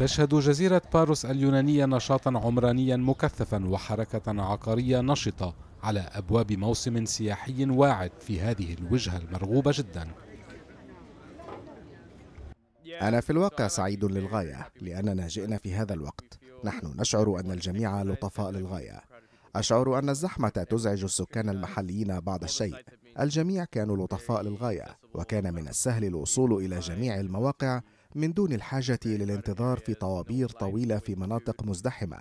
تشهد جزيرة باروس اليونانية نشاطا عمرانيا مكثفا وحركة عقارية نشطة على أبواب موسم سياحي واعد في هذه الوجهة المرغوبة جدا أنا في الواقع سعيد للغاية لأننا جئنا في هذا الوقت نحن نشعر أن الجميع لطفاء للغاية أشعر أن الزحمة تزعج السكان المحليين بعض الشيء الجميع كانوا لطفاء للغاية وكان من السهل الوصول إلى جميع المواقع من دون الحاجة للانتظار في طوابير طويلة في مناطق مزدحمة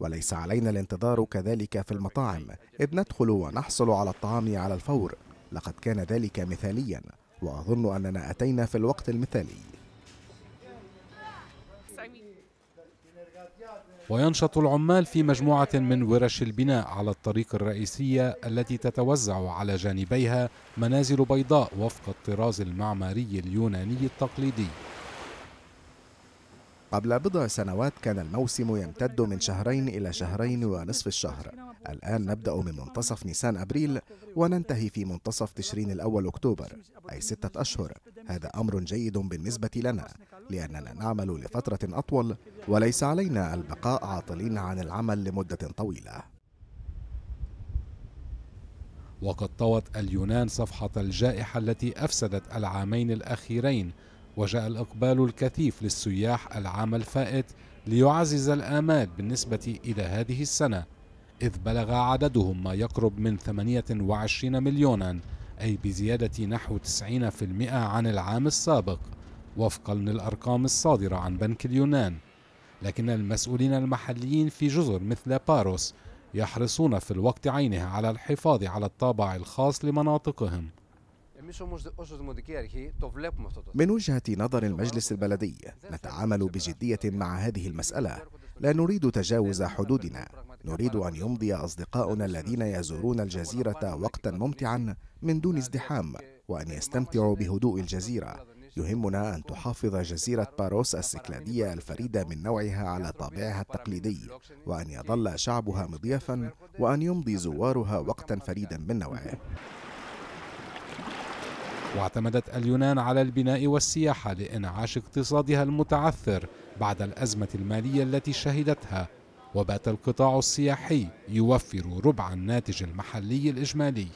وليس علينا الانتظار كذلك في المطاعم إذ ندخل ونحصل على الطعام على الفور لقد كان ذلك مثاليا وأظن أننا أتينا في الوقت المثالي وينشط العمال في مجموعة من ورش البناء على الطريق الرئيسية التي تتوزع على جانبيها منازل بيضاء وفق الطراز المعماري اليوناني التقليدي. قبل بضع سنوات كان الموسم يمتد من شهرين إلى شهرين ونصف الشهر الآن نبدأ من منتصف نيسان أبريل وننتهي في منتصف تشرين الأول أكتوبر أي ستة أشهر هذا أمر جيد بالنسبة لنا لأننا نعمل لفترة أطول وليس علينا البقاء عاطلين عن العمل لمدة طويلة وقد طوت اليونان صفحة الجائحة التي أفسدت العامين الأخيرين وجاء الإقبال الكثيف للسياح العام الفائت ليعزز الآمال بالنسبة إلى هذه السنة إذ بلغ عددهم ما يقرب من 28 مليونا أي بزيادة نحو 90% عن العام السابق وفقا للأرقام الصادرة عن بنك اليونان لكن المسؤولين المحليين في جزر مثل باروس يحرصون في الوقت عينه على الحفاظ على الطابع الخاص لمناطقهم من وجهة نظر المجلس البلدي نتعامل بجدية مع هذه المسألة لا نريد تجاوز حدودنا نريد أن يمضي أصدقاؤنا الذين يزورون الجزيرة وقتا ممتعا من دون ازدحام وأن يستمتعوا بهدوء الجزيرة يهمنا أن تحافظ جزيرة باروس السكلادية الفريدة من نوعها على طابعها التقليدي وأن يظل شعبها مضيافا وأن يمضي زوارها وقتا فريدا من نوعه واعتمدت اليونان على البناء والسياحة لإنعاش اقتصادها المتعثر بعد الأزمة المالية التي شهدتها وبات القطاع السياحي يوفر ربع الناتج المحلي الإجمالي